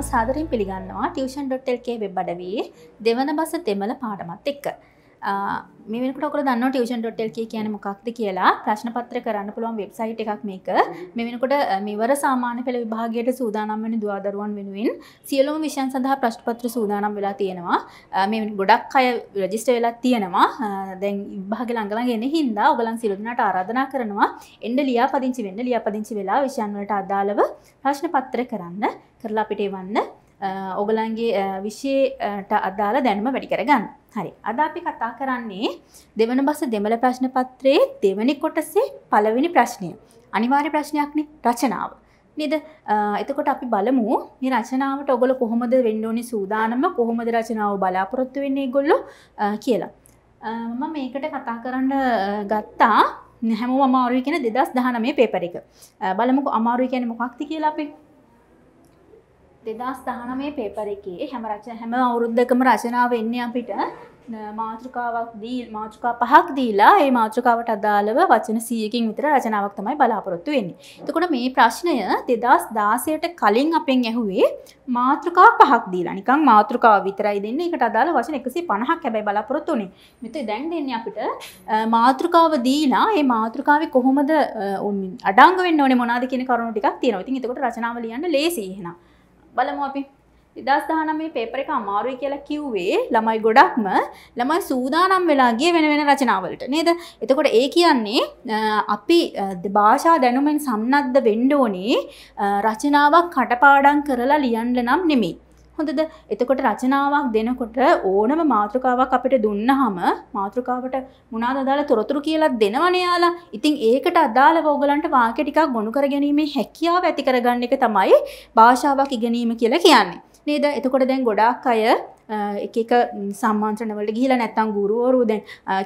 ඉතාම සාදරෙන් පිළිගන්නවා ටියෂන්.ල්කේ වෙබ් අඩවයේ දෙවන බස දෙමළ පාඩමත් එක්ක. මිනිකට දන්න ටියෂන් ොටල් කිය කියන මොක්ද කියලා ප්‍රශ්නපත්‍ර කරන්න පුළුවන් වෙබ්සයිට් එකක් මේක මෙමනිකොට මෙවර සාමාන්‍ය පෙළ විභාගයට සූදානම් වන දවාදරුවන් වෙනුවෙන් සියලුම විෂන් සඳහා ප්‍රශ්පත්‍ර සූදානම් වෙලා තියෙනවා මෙ ගොඩක් අය රජිස්ට වෙලා තියෙනවා දැන් භාග ළඟලගෙන හින්දා ඔගලන් සිරුදුනට ආරාධනා කරනවා එන්ඩ ලියා පදිංචි වෙන්න ලිය පදිංචි වෙලා විෂයන්වලට අදාළව ප්‍රශ්න පත්‍ර කරන්න කරලා පිටේ වන්න ඔගලන්ගේ විෂයට අදාළ දැනම වැඩි කරගන්න හරි අද අපි කතා කරන්නේ දෙවන බස දෙමළ ප්‍රශ්න පත්‍රයේ දෙවනි කොටසේ පළවෙනි ප්‍රශ්නය. අනිවාර්ය ප්‍රශ්නයක්නේ රචනාව. නේද? එතකොට අපි බලමු මේ රචනාවට ඔයගොල්ලෝ කොහොමද වෙන්න ඕනේ සූදානම කොහොමද රචනාව බලාපොරොත්තු වෙන්නේ ඒගොල්ලෝ කියලා. මම මේකට කතා කරන්න ගත්තා හැමෝම අමාරුයි කියන 2019 පේපර් එක. බලමුකෝ අමාරුයි කියන්නේ මොකක්ද කියලා අපි දෙදස් දානමේ පේපර එකේ හැම රච හැම අවුරුද්ධකම රචනාව එන්න අපිට මාතෘකාවක් දී මාතෘකා පහක් දීලා ඒ මාතෘකාවට අදාළව වචන සියකින් විතර රචනාවක් තමයි බලාපොරොත්තු වෙන්නේ. එතකොට මේ ප්‍රශ්නය දෙදස් දාසයට කලින් අපෙන් ඇහුවේ මාතෘකා පහක් දීලා නිකං මාතෘකාව විතරයි දෙන්න එකට අදාළ වචන එකසි පණහක් හැබැයි බලාපොරොත්තු වනේ මෙත දැන් දෙන්න අපිට මාතෘකාව දීලා ඒ මාතෘකාව කොහොමද අඩංග වෙන්න ඕනේ මොනාද කියන කරුණු ටිකක් තියෙනවා. ඉතින් එතකොට රචනාව ලියන්න ලේසි එහෙනම්. බලමු අපි දෙදස් දානමේ පේපර එක අමාරුයි කියලා කිව්වේ ළමයි ගොඩක්ම ළමයි සූදානම් වෙලා ගිය වෙන වෙන රචනාවලට නේද එතකොට ඒ කියන්නේ අපි භාෂා දැනුමෙන් සම්නද්ධ වෙන්න ඕනේ රචනාවක් කටපාඩම් කරලා ලියන්න නම් නෙමෙයි හොඳද එතකොට රචනාවක් දෙනකොට ඕනම මාතෘකාවක් අපිට දුන්නහම මාතෘකාවට මොනාද අදාළ තොරතුරු කියලා දෙනවනේ යාලා. ඉතින් ඒකට අදාළව ඕගලන්ට වාක්‍ය ටිකක් ගොනු කරගැනීමේ හැකියාව ඇති කරගන්න එක තමයි භාෂාවක් ඉගෙනීම කියලා කියන්නේ. නේද? එතකොට දැන් ගොඩාක් අය එක එක සම්මාන්ත්‍රණවලට ගිහිලා නැත්තම් ගුරුවරු දැන්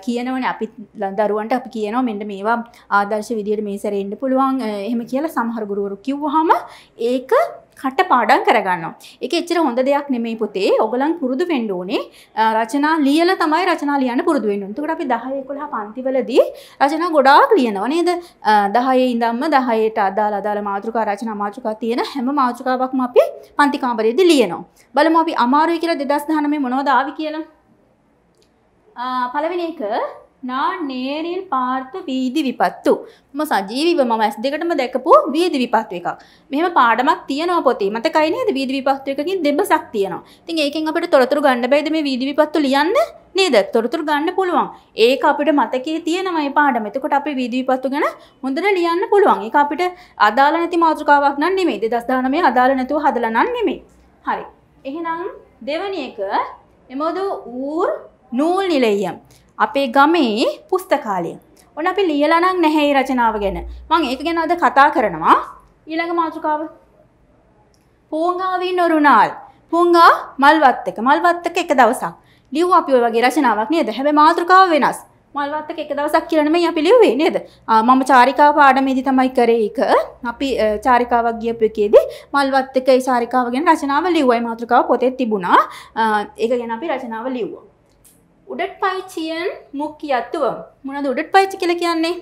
කියනවනේ අපි දරුවන්ට අපි කියනවා මෙන්න මේවා ආදර්ශ විදියට මේ සැරේ ඉන්න පුළුවන් එහෙම කියලා සමහර ගුරුවරු කිව්වහම ඒක කටපාඩම් කරගන්නවා. ඒක එච්චර හොඳ දෙයක් නෙමෙයි පුතේ. ඔගලන් පුරුදු වෙන්න ඕනේ. රචනා ලියලා තමයි රචනා ලියන්න පුරුදු වෙන්න ඕනේ. එතකොට අපි 10 11 පන්තිවලදී රචනා ගොඩාක් ලියනවා නේද? 10 ඉඳන්ම 10ට අදාළ අදාළ මාතෘකා රචනා මාතෘකා තියෙන හැම මාතෘකාවක්ම අපි පන්ති කාමරයේදී ලියනවා. බලමු අපි අමාරුයි කියලා 2019 මොනවද ආවි කියලා. පළවෙනි එක நான் நேரில் පාර්ථ වීදි විපත්තු. ම සජීවිව මම ඇස් දෙකටම දැකපු වීදි විපත්තු එකක්. මෙහෙම පාඩමක් තියෙනවා පොතේ. මතකයි නේද වීදි විපත්තු එකකින් දෙබසක් තියෙනවා. ඉතින් ඒකෙන් අපිට තොරතුරු ගන්න බැයිද මේ වීදි විපත්තු ලියන්න? නේද? තොරතුරු ගන්න පුළුවන්. ඒක අපිට මතකයේ තියෙනවා මේ පාඩම. එතකොට අපි වීදි විපත්තු ගැන හොඳට ලියන්න පුළුවන්. ඒක අපිට අදාළ නැති මාතෘකාවක් නම් නෙමෙයි. 2019 අදාළ නැතුව හදලා නම් නෙමෙයි. හරි. එහෙනම් දෙවැනි එක එමොදු ඌර් නූල් නිලයම්. අපේ ගමේ පුස්තකාලය. ඔන්න අපි ලියලා නම් නැහැ මේ රචනාව ගැන. මම ඒක ගැන අද කතා කරනවා. ඊළඟ මාතෘකාව. පූංගාවී නොරුණාල්. පූංගා මල්වත්තක. මල්වත්තක එක දවසක්. ලිව්වා අපි ওই වගේ රචනාවක් නේද? හැබැයි මාතෘකාව වෙනස්. මල්වත්තක එක දවසක් කියලා නෙමෙයි අපි ලිව්වේ නේද? මම චාරිකාව පාඩමේදී තමයි කරේ ඒක. අපි චාරිකාවක් ගියපු එකේදී මල්වත්තක ඒ චාරිකාව ගැන රචනාව ලිව්වා. ඒ මාතෘකාව පොතේ තිබුණා. ඒක ගැන අපි රචනාව ලිව්වා. උඩට්පයිචියන් මුක්කියත්තුව මොනද උඩට්පයිචි කියලා කියන්නේ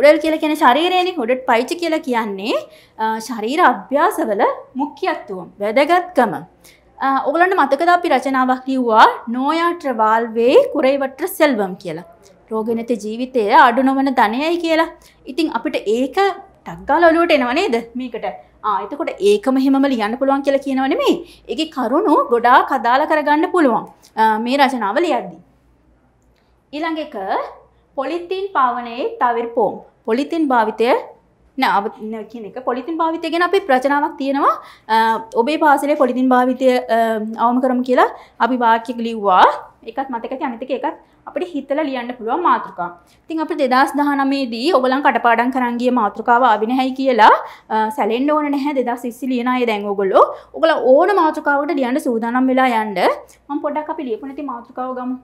උඩල් කියලා කියන ශරීරයනි උඩට පයිචි කියලා කියන්නේ ශරීර අභ්‍යාසවල මුක්කියත්තුවම් වැදගත්කම. ඔගලන්ට මතකද අපි රචනාවක් කිව්වා නෝයාට්‍ර වාල්වේ කුරේවට්‍ර සෙල්වම් කියලා. රෝගනත ජීවිතය අඩු නොවන ධනයයි කියලා. ඉතින් අපිට ඒක ටක්ගාල ඔලුවට එනවා නේද මේකට. එතකොට ඒකම හෙමම ලියන්න පුළුවන් කියලා කියනවනේ මේ. ඒකේ කරුණු ගොඩාක් අදාළ කරගන්න පුළුවන්. මේ රචනාව ලියද්දී. ඊළඟ එක පොලිතින් පාවනයේ තවිර්පෝම් පොලිතින් භාවිතය කියන එක පොලිතින් භාවිතය ගැන අපි ප්‍රචනාවක් තියෙනවා ඔබේ පාසලේ පොලිතින් භාවිතය අවම කරම කියලා අපි වාක්‍යක ලිව්වා එකත් මතක අනිතක එකත් අපිට හිතල ලියන්න පුළුවන් මාතෘකා. ඉතින් අපි 2019දී ඔයගලන් කටපාඩම් කරන් ගිය මාතෘකාව ආවිනේයි කියලා සැලෙන්න ඕන නැහැ 2020 ලියන අය දැන් ඔයගොල්ලෝ. ඔයගල ඕන මාතෘකාවකට ලියන්න සූදානම් වෙලා යන්න. මම පොඩ්ඩක් අපි ලියපු නැති මාතෘකාව ගමු.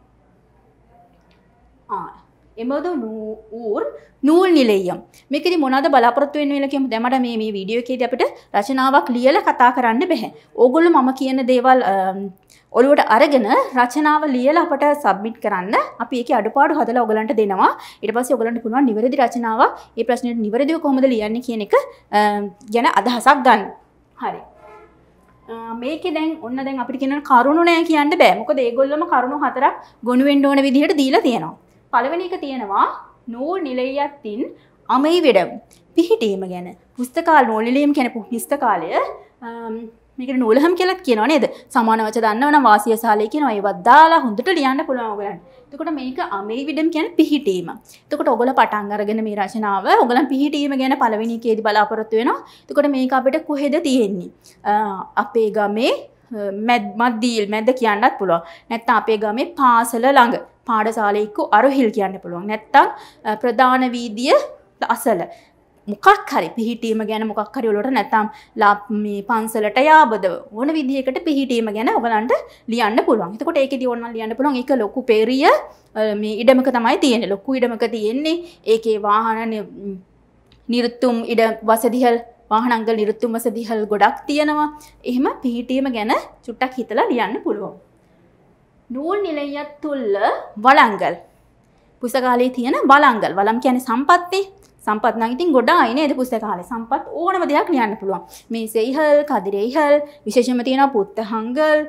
එමද ඌර් නූල් නිලේයම් මේකරි මොනද බලාපොරත්තුවෙන් වෙලකම දැමට මේ මේ වීඩියෝකේද අපට රචනාවක් ලියල කතා කරන්න බැහැ ඕගොල්ලු මම කියන දේවල් ඔලුවට අරගෙන රචනාව ලියලා අපට සබ්මිට් කරන්න අපි ඒක අඩුපාඩු හදලා ඔයගලන්ට දෙනවා ඊට පස්සේ ඔයගලන්ට පුළුවන් නිවැරදි රචනාව ඒ ප්‍රශ්නෙට නිවැරදිව කොහොමද ලියන්නේ කියන එක ගැන අදහසක් ගන්න. හරි. මේකේ දැන් ඔන්න දැන් අපිට කියන කරුණු නෑ කියන්න බෑ. මොකද ඒගොල්ලොම කරුණු හතරක් ගොනු වෙන්න ඕන විදිහට දීලා තියෙනවා. පළවෙනි එක තියෙනවා නූල් නිලයත්ින් අමයි වෙඩම් පිහිටීම ගැන පුස්තකාල් නෝලිලීම් කැන පුහිස්තකාලය මේක නූලහම් කියලක් කියනවා නේද සමානවච දන්නවන වාසිය සාලය කියන අයවද්දාලා හොඳට ලියන්න පුළුවන්ගලන් තකොට මේක අමේ විඩම් කියන පිහිටීම තකොට ඔගොල පටන් අරගෙන මේ රචනාව ඔගලන් පිහිටීම ගැන පළවෙනි කේද බලාපොරොත්තු වෙනවා තකොට මේක අපිට කොහෙද තියෙන්නේ අපේ ගමේ මැද්මත් දීල් මැද කියන්නත් පුළුවන් නැත්ත අපේ ගමේ පාසල ළඟ පාඩසාලයෙක්කු අරහිල් කියන්න පුළුවන් නැත්තං ප්‍රධාන වීදිය අසල මොකක් හරි පිහිටීම ගැන මොකක් හරි වලට නැත්නම් ලාප්මි පන්සලට යාබදව ඕන විදිහකට පිහිටීම ගැන ඔයගලන්ට ලියන්න පුළුවන්. එතකොට ඒකෙදී ඕනනම් ලියන්න පුළුවන්. ඒක ලොකු පෙරිය මේ ඉඩමක තමයි තියෙන්නේ. ලොකු ඉඩමක තියෙන්නේ. ඒකේ වාහන නිරුත්තුම් ඉඩ වසදිහල් වාහනංග නිරුත්තුම් වසදිහල් ගොඩක් තියෙනවා එහෙම පිහිටීම ගැන චුට්ටක් හිතලා ලියන්න පුළුවන්. නූල් නිලයත් තුල්ල වලංගල්. පුසකාලේ තියෙන වලංගල් වලම් කියන සම්පත්තේ සම්පත් නගිතින් ගොඩා අයිනේද පුස්තකාලේ සම්පත් ඕනම දෙයක් ලියන්න පුළුවන් මේ සෙයිහල් කදිරෙයිහල් විශේෂම තියෙන පුත්තහංගල්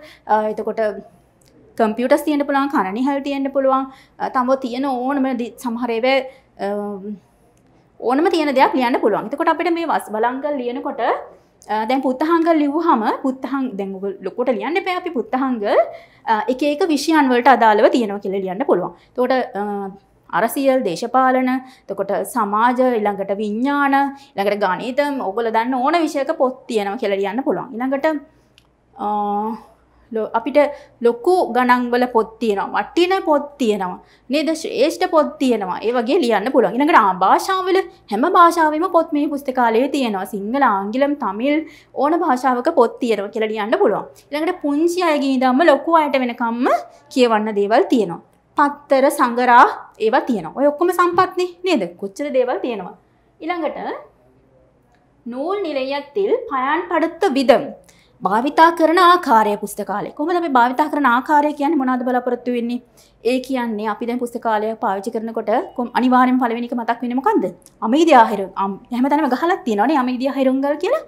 එතකොට කම්පියුටස් තියෙන පුළුවන් කරණිහල් තියෙන්න පුළුවන් තමෝ තියෙන ඕනම සමහරේවැ ඕනම තියෙන දෙයක් ලියන්න පුළුවන් එතකොට අපිට මේ වස් බලංගල් ලියනකොට දැන් පුත්තහංගල් ලිව්වහම පුත්තහං දැන් ලොකුට ලියන්න එපා අපි පුත්තහංග එක එක විෂයන් වලට අදාළව තියෙනවා කියලා ලියන්න පුළුවන්. එතකොට අරසියල් දේශපාලන එතකොට සමාජ ඊළඟට විඥාන ඊළඟට ගණිත ඕගොල්ලෝ දන්න ඕන විෂයක පොත් තියෙනවා කියලා ලියන්න පුළුවන්. ඊළඟට අපිට ලොකු ගණන්වල පොත් තියෙනවා වටින පොත් තියෙනවා නේද ශ්‍රේෂ්ඨ පොත් තියෙනවා ඒ වගේ ලියන්න පුළුවන් ඊළඟට ආ භාෂාවල හැම භාෂාවෙම පොත් මේ පුස්තකාලයේ තියෙනවා සිංහල ආංගිලම් තමිල් ඕන භාෂාවක පොත් තියෙනවා කියලා ලියන්න පුළුවන් ඊළඟට පුංචි අයගේ ඉඳන්ම ලොකු අයට වෙනකම්ම කියවන්න දේවල් තියෙනවා පත්තර සංගරා ඒවා තියෙනවා ඔය ඔක්කොම සම්පත්නේ නේද කොච්චර දේවල් තියෙනවා ඊළඟට නූල් නිලයத்தில் பயன்படுத்த விதம் භාවිතා කරන ආකාරය පුස්තකාලේ කොහොමද අපි භාවිතා කරන ආකාරය කියන්නේ මොනවද බලාපොරොත්තු වෙන්නේ ඒ කියන්නේ අපි දැන් පුස්තකාලය පාවිච්චි කරනකොට අනිවාර්යෙන් පළවෙනි එක මතක් වෙන්නේ මොකන්ද අමීදී ආහිර හැමතැනම ගහලා තියෙනවනේ අමීදී ආහිරංගල් කියලා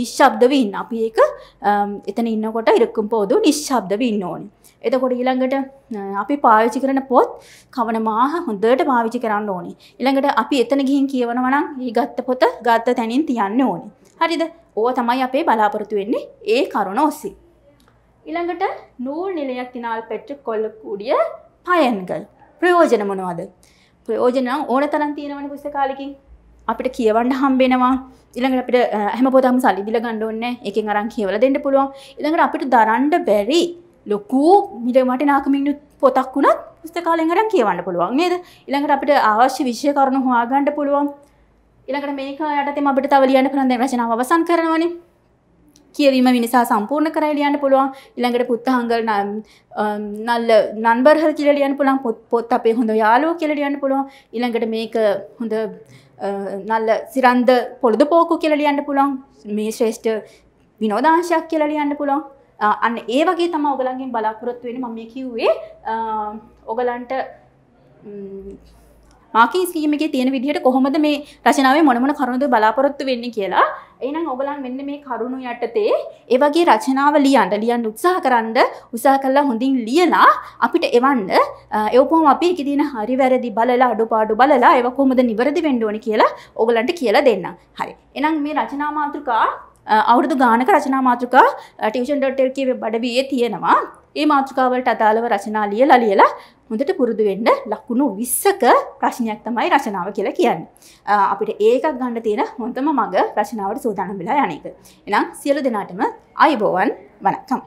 නිශ්ශබ්දව ඉන්න අපි ඒක එතන ඉන්නකොට ඉරක්කුම් පොදු නිශ්ශබ්දව ඉන්න ඕනේ එතකොට ඊළඟට අපි පාවිච්චි කරන පොත් කවනමාහ හොඳට පාවිච්චි කරන්න ඕනේ. ඊළඟට අපි එතන ගිහින් කියවනවා නම් ඊ ගත්ත පොත ගත්ත තැනින් තියන්න ඕනේ. හරිද ඕ තමයි අපේ බලාපොරොතු වෙන්නේ ඒ කරුණ ඔස්සේ. ඉළඟට නූල් නිලයක් තිනාල් පෙට්‍ර කොල්ල කූඩිය පයන්ගල් ප්‍රයෝජන මොනවාද. ප්‍රයෝජනම් ඕන තරන් තියෙනවන පුස්ස කාලිකින් අපිට කියවන්න හම්බෙනවා ඉළඟට අපිට හැම පොතම සල්ලිදිල ගණ්ඩුවන්න එකින් අරන් කියවල දෙන්න පුළුවන් ඉළඟට අපිට දරන්ඩ බැරි ලොකු මිට මට නාකමින්ු පොතක් වුණත් පුස්ත කාලෙන් අරන් කියවන්න පුළුවන් නේද ඉළඟට අපිට අවශ්‍ය විෂය කරුණු හවාගණ්ඩ පුළුවන් ඉළඟට මේක යටතෙම අපිට තව ලියන්න පුළුවන් දැන් රචනාව අවසන් කරනවනේ කියවීම විනිසා සම්පූර්ණ කරලා ලියන්න පුළුවන් ඊළඟට පුත්තහංගල් නල්ල නන්බර්හල් කියලා ලියන්න පුළුවන් පොත් අපේ හොඳ යාළුවෝ කියලා ලියන්න පුළුවන් ඊළඟට මේක හොඳ නල්ල සිරන්ද පොළොද පෝකු කියලා ලියන්න පුළුවන් මේ ශ්‍රේෂ්ඨ විනෝදාංශයක් කියලා ලියන්න පුළුවන් අන්න ඒ වගේ තමයි ඔයගලන්ගෙන් බලාපොරොත්තු වෙන්නේ මම මේ කිව්වේ ඔයගලන්ට මාකින් ස්කීම් එකේ තියෙන විදිහට කොහොමද මේ රචනාවේ මොන මොන කරුණුද බලාපොරොත්තු වෙන්නේ කියලා. එහෙනම් ඔයගලන් මෙන්න මේ කරුණු යටතේ ඒ වගේ රචනාව ලියන්න ලියන්න උත්සාහකරනද උත්සාහ කළා හොඳින් ලියලා අපිට එවන්න ඒ වගේම අපි ඒකේ තියෙන හරි වැරදි බලලා අඩුපාඩු බලලා ඒක කොහොමද නිවැරදි වෙන්න ඕනේ කියලා ඔයගලන්ට කියලා දෙන්නම්. හරි. එහෙනම් මේ රචනා මාතෘකා අවුරුදු ගානක රචනා මාතෘකා ටියුෂන්.lk වෙබ් අඩවියේ තියෙනවා. ඒ මාතෘකාවලට අදාළව රචනා ලියලා ලියලා හොඳට පුරුදු වෙන්න ලකුණු 20ක ප්‍රශ්නයක් තමයි රචනාව කියලා කියන්නේ. අපිට ඒකක් ගන්න තියෙන හොඳම මඟ රචනාවට සූදානම් වෙලා යන එක. එහෙනම් සියලු දෙනාටම ආයුබෝවන් වණක්කම්.